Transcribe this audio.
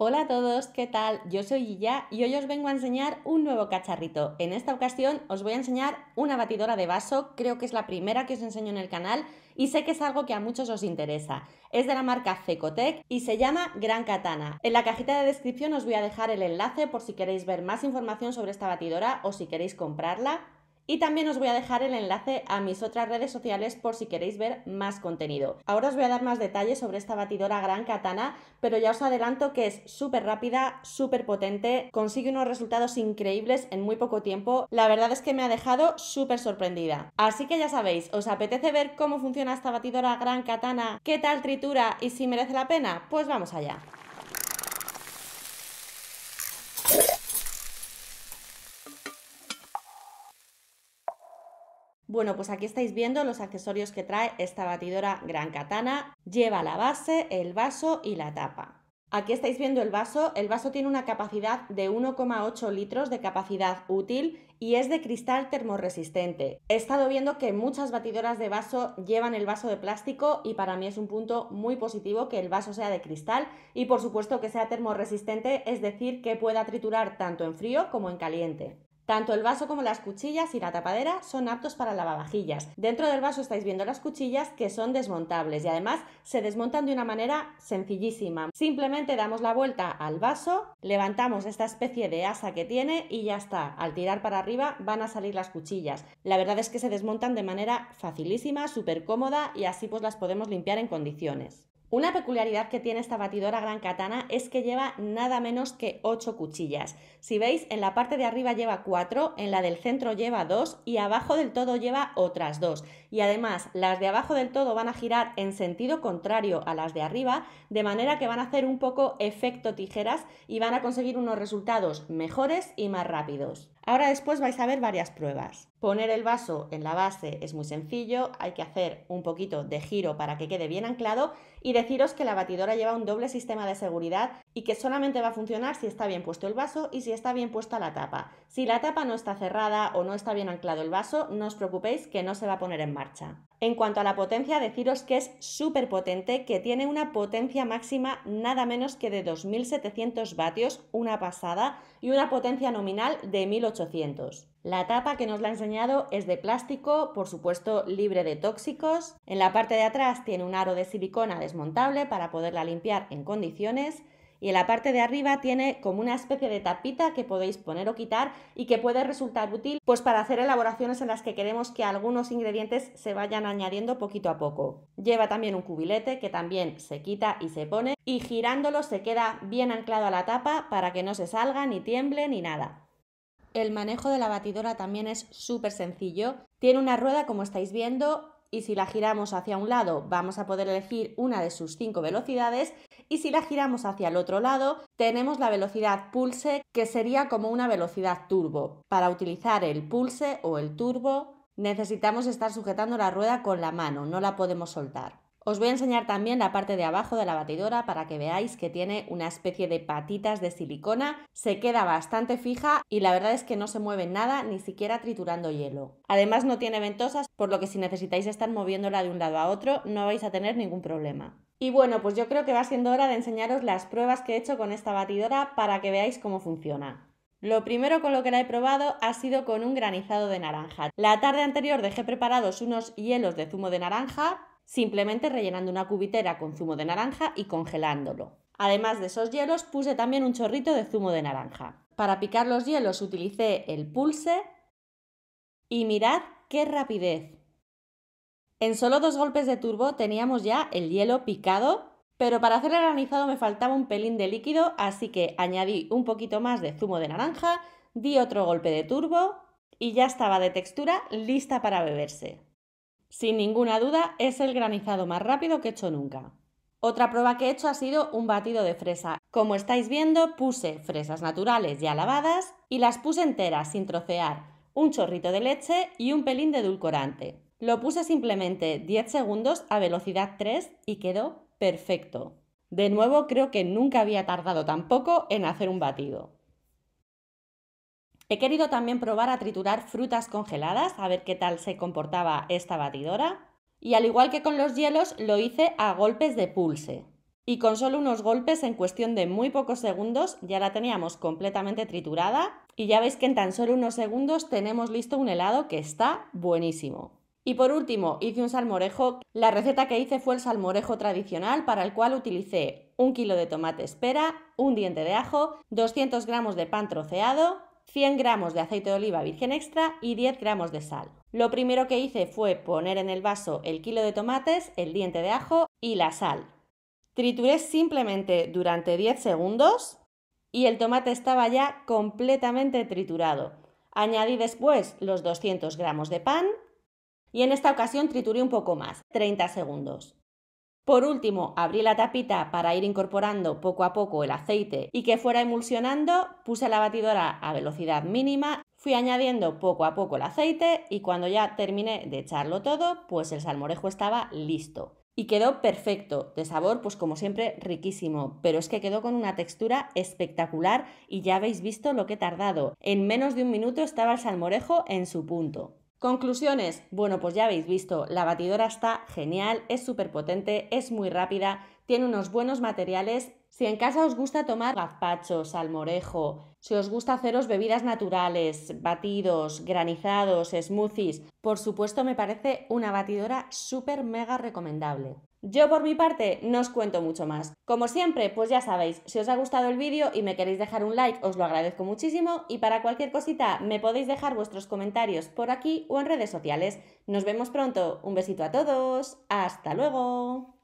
Hola a todos, ¿qué tal? Yo soy Guilla y hoy os vengo a enseñar un nuevo cacharrito. En esta ocasión os voy a enseñar una batidora de vaso, creo que es la primera que os enseño en el canal y sé que es algo que a muchos os interesa. Es de la marca Fecotec y se llama Gran Katana. En la cajita de descripción os voy a dejar el enlace por si queréis ver más información sobre esta batidora o si queréis comprarla y también os voy a dejar el enlace a mis otras redes sociales por si queréis ver más contenido. Ahora os voy a dar más detalles sobre esta batidora Gran Katana, pero ya os adelanto que es súper rápida, súper potente, consigue unos resultados increíbles en muy poco tiempo. La verdad es que me ha dejado súper sorprendida. Así que ya sabéis, ¿os apetece ver cómo funciona esta batidora Gran Katana? ¿Qué tal tritura y si merece la pena? Pues vamos allá. Bueno, pues aquí estáis viendo los accesorios que trae esta batidora Gran Katana. Lleva la base, el vaso y la tapa. Aquí estáis viendo el vaso. El vaso tiene una capacidad de 1,8 litros de capacidad útil y es de cristal termoresistente He estado viendo que muchas batidoras de vaso llevan el vaso de plástico y para mí es un punto muy positivo que el vaso sea de cristal y por supuesto que sea termoresistente, es decir, que pueda triturar tanto en frío como en caliente. Tanto el vaso como las cuchillas y la tapadera son aptos para lavavajillas. Dentro del vaso estáis viendo las cuchillas que son desmontables y además se desmontan de una manera sencillísima. Simplemente damos la vuelta al vaso, levantamos esta especie de asa que tiene y ya está. Al tirar para arriba van a salir las cuchillas. La verdad es que se desmontan de manera facilísima, súper cómoda y así pues las podemos limpiar en condiciones. Una peculiaridad que tiene esta batidora Gran Katana es que lleva nada menos que 8 cuchillas. Si veis, en la parte de arriba lleva 4, en la del centro lleva 2 y abajo del todo lleva otras 2. Y además, las de abajo del todo van a girar en sentido contrario a las de arriba, de manera que van a hacer un poco efecto tijeras y van a conseguir unos resultados mejores y más rápidos. Ahora después vais a ver varias pruebas. Poner el vaso en la base es muy sencillo, hay que hacer un poquito de giro para que quede bien anclado y deciros que la batidora lleva un doble sistema de seguridad y que solamente va a funcionar si está bien puesto el vaso y si está bien puesta la tapa. Si la tapa no está cerrada o no está bien anclado el vaso, no os preocupéis que no se va a poner en marcha. En cuanto a la potencia, deciros que es súper potente, que tiene una potencia máxima nada menos que de 2.700 vatios, una pasada, y una potencia nominal de 1.800 la tapa que nos la ha enseñado es de plástico, por supuesto libre de tóxicos. En la parte de atrás tiene un aro de silicona desmontable para poderla limpiar en condiciones. Y en la parte de arriba tiene como una especie de tapita que podéis poner o quitar y que puede resultar útil pues para hacer elaboraciones en las que queremos que algunos ingredientes se vayan añadiendo poquito a poco. Lleva también un cubilete que también se quita y se pone y girándolo se queda bien anclado a la tapa para que no se salga ni tiemble ni nada. El manejo de la batidora también es súper sencillo. Tiene una rueda como estáis viendo y si la giramos hacia un lado vamos a poder elegir una de sus cinco velocidades y si la giramos hacia el otro lado tenemos la velocidad pulse que sería como una velocidad turbo. Para utilizar el pulse o el turbo necesitamos estar sujetando la rueda con la mano, no la podemos soltar. Os voy a enseñar también la parte de abajo de la batidora para que veáis que tiene una especie de patitas de silicona, se queda bastante fija y la verdad es que no se mueve nada, ni siquiera triturando hielo. Además no tiene ventosas, por lo que si necesitáis estar moviéndola de un lado a otro no vais a tener ningún problema. Y bueno, pues yo creo que va siendo hora de enseñaros las pruebas que he hecho con esta batidora para que veáis cómo funciona. Lo primero con lo que la he probado ha sido con un granizado de naranja. La tarde anterior dejé preparados unos hielos de zumo de naranja, simplemente rellenando una cubitera con zumo de naranja y congelándolo. Además de esos hielos, puse también un chorrito de zumo de naranja. Para picar los hielos utilicé el pulse y mirad qué rapidez. En solo dos golpes de turbo teníamos ya el hielo picado, pero para hacer el granizado me faltaba un pelín de líquido, así que añadí un poquito más de zumo de naranja, di otro golpe de turbo y ya estaba de textura lista para beberse. Sin ninguna duda, es el granizado más rápido que he hecho nunca. Otra prueba que he hecho ha sido un batido de fresa. Como estáis viendo, puse fresas naturales ya lavadas y las puse enteras sin trocear, un chorrito de leche y un pelín de edulcorante. Lo puse simplemente 10 segundos a velocidad 3 y quedó perfecto. De nuevo, creo que nunca había tardado tan poco en hacer un batido. He querido también probar a triturar frutas congeladas, a ver qué tal se comportaba esta batidora. Y al igual que con los hielos, lo hice a golpes de pulse. Y con solo unos golpes, en cuestión de muy pocos segundos, ya la teníamos completamente triturada. Y ya veis que en tan solo unos segundos tenemos listo un helado que está buenísimo. Y por último, hice un salmorejo. La receta que hice fue el salmorejo tradicional, para el cual utilicé un kilo de tomate espera, un diente de ajo, 200 gramos de pan troceado, 100 gramos de aceite de oliva virgen extra y 10 gramos de sal. Lo primero que hice fue poner en el vaso el kilo de tomates, el diente de ajo y la sal. Trituré simplemente durante 10 segundos y el tomate estaba ya completamente triturado. Añadí después los 200 gramos de pan y en esta ocasión trituré un poco más, 30 segundos. Por último, abrí la tapita para ir incorporando poco a poco el aceite y que fuera emulsionando, puse la batidora a velocidad mínima, fui añadiendo poco a poco el aceite y cuando ya terminé de echarlo todo, pues el salmorejo estaba listo. Y quedó perfecto, de sabor pues como siempre riquísimo, pero es que quedó con una textura espectacular y ya habéis visto lo que he tardado. En menos de un minuto estaba el salmorejo en su punto. Conclusiones. Bueno, pues ya habéis visto, la batidora está genial, es súper potente, es muy rápida, tiene unos buenos materiales. Si en casa os gusta tomar gazpacho, salmorejo, si os gusta haceros bebidas naturales, batidos, granizados, smoothies, por supuesto me parece una batidora súper mega recomendable. Yo por mi parte no os cuento mucho más. Como siempre, pues ya sabéis, si os ha gustado el vídeo y me queréis dejar un like, os lo agradezco muchísimo y para cualquier cosita me podéis dejar vuestros comentarios por aquí o en redes sociales. Nos vemos pronto, un besito a todos, hasta luego.